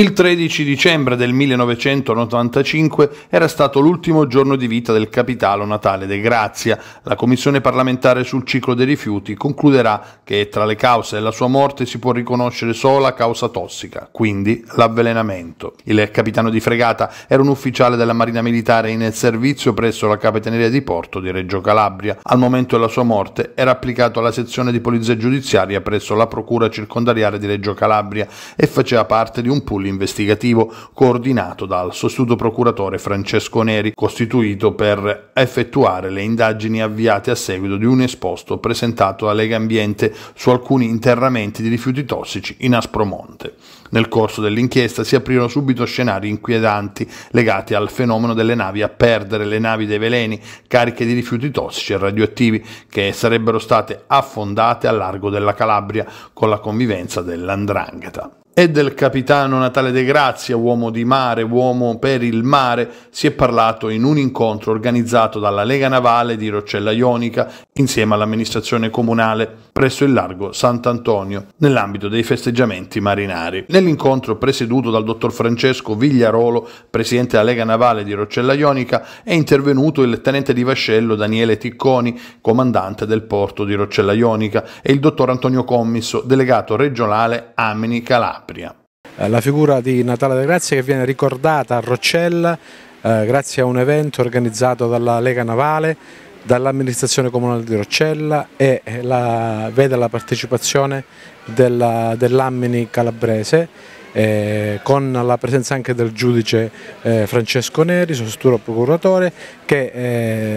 Il 13 dicembre del 1995 era stato l'ultimo giorno di vita del capitalo Natale De Grazia. La commissione parlamentare sul ciclo dei rifiuti concluderà che tra le cause della sua morte si può riconoscere solo la causa tossica, quindi l'avvelenamento. Il capitano di fregata era un ufficiale della Marina Militare in servizio presso la Capitaneria di Porto di Reggio Calabria. Al momento della sua morte era applicato alla sezione di polizia giudiziaria presso la Procura circondariale di Reggio Calabria e faceva parte di un pooling investigativo coordinato dal sostituto procuratore Francesco Neri, costituito per effettuare le indagini avviate a seguito di un esposto presentato a Lega Ambiente su alcuni interramenti di rifiuti tossici in Aspromonte. Nel corso dell'inchiesta si aprirono subito scenari inquietanti legati al fenomeno delle navi a perdere, le navi dei veleni cariche di rifiuti tossici e radioattivi che sarebbero state affondate al largo della Calabria con la convivenza dell'andrangheta e del capitano Natale De Grazia, uomo di mare, uomo per il mare, si è parlato in un incontro organizzato dalla Lega Navale di Roccella Ionica insieme all'amministrazione comunale presso il largo Sant'Antonio nell'ambito dei festeggiamenti marinari. Nell'incontro presieduto dal dottor Francesco Vigliarolo, presidente della Lega Navale di Roccella Ionica, è intervenuto il tenente di vascello Daniele Ticconi, comandante del porto di Roccella Ionica, e il dottor Antonio Commisso, delegato regionale Amini Calabria. Calabria. Eh, la figura di Natale de Grazia che viene ricordata a Roccella eh, grazie a un evento organizzato dalla Lega Navale, dall'amministrazione comunale di Roccella e eh, la, vede la partecipazione dell'Ammini dell calabrese eh, con la presenza anche del giudice eh, Francesco Neri, sostituto procuratore, che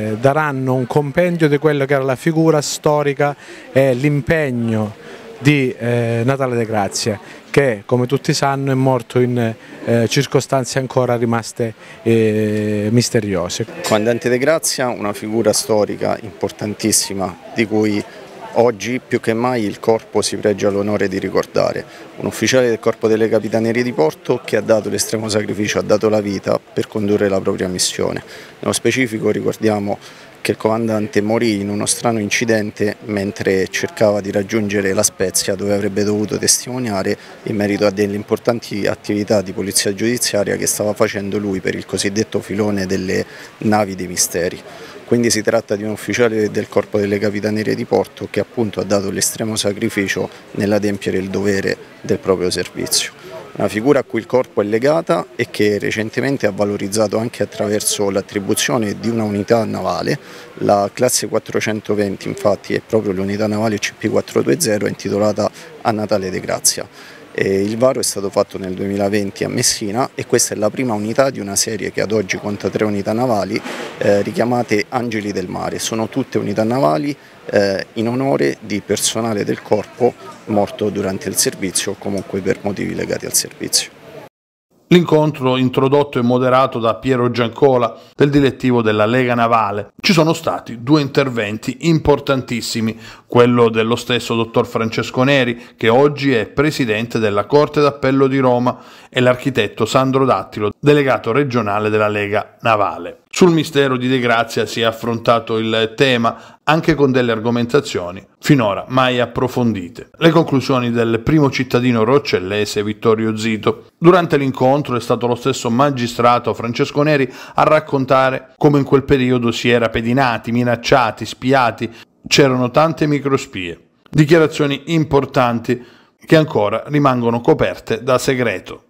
eh, daranno un compendio di quella che era la figura storica e l'impegno di eh, Natale De Grazie che come tutti sanno è morto in eh, circostanze ancora rimaste eh, misteriose. Comandante De Grazia una figura storica importantissima di cui oggi più che mai il corpo si pregia l'onore di ricordare. Un ufficiale del corpo delle capitanerie di Porto che ha dato l'estremo sacrificio, ha dato la vita per condurre la propria missione. Nello specifico ricordiamo che il comandante morì in uno strano incidente mentre cercava di raggiungere la Spezia dove avrebbe dovuto testimoniare in merito a delle importanti attività di polizia giudiziaria che stava facendo lui per il cosiddetto filone delle navi dei misteri. Quindi si tratta di un ufficiale del Corpo delle Capitanerie di Porto che appunto ha dato l'estremo sacrificio nell'adempiere il dovere del proprio servizio una figura a cui il corpo è legata e che recentemente ha valorizzato anche attraverso l'attribuzione di una unità navale, la classe 420 infatti è proprio l'unità navale CP420 intitolata a Natale De Grazia il varo è stato fatto nel 2020 a Messina e questa è la prima unità di una serie che ad oggi conta tre unità navali eh, richiamate Angeli del Mare. Sono tutte unità navali eh, in onore di personale del corpo morto durante il servizio o comunque per motivi legati al servizio. L'incontro, introdotto e moderato da Piero Giancola del direttivo della Lega Navale, ci sono stati due interventi importantissimi, quello dello stesso dottor Francesco Neri, che oggi è presidente della Corte d'Appello di Roma, e l'architetto Sandro Dattilo, delegato regionale della Lega Navale. Sul mistero di De Grazia si è affrontato il tema anche con delle argomentazioni finora mai approfondite. Le conclusioni del primo cittadino roccellese Vittorio Zito. Durante l'incontro è stato lo stesso magistrato Francesco Neri a raccontare come in quel periodo si era pedinati, minacciati, spiati, c'erano tante microspie. Dichiarazioni importanti che ancora rimangono coperte da segreto.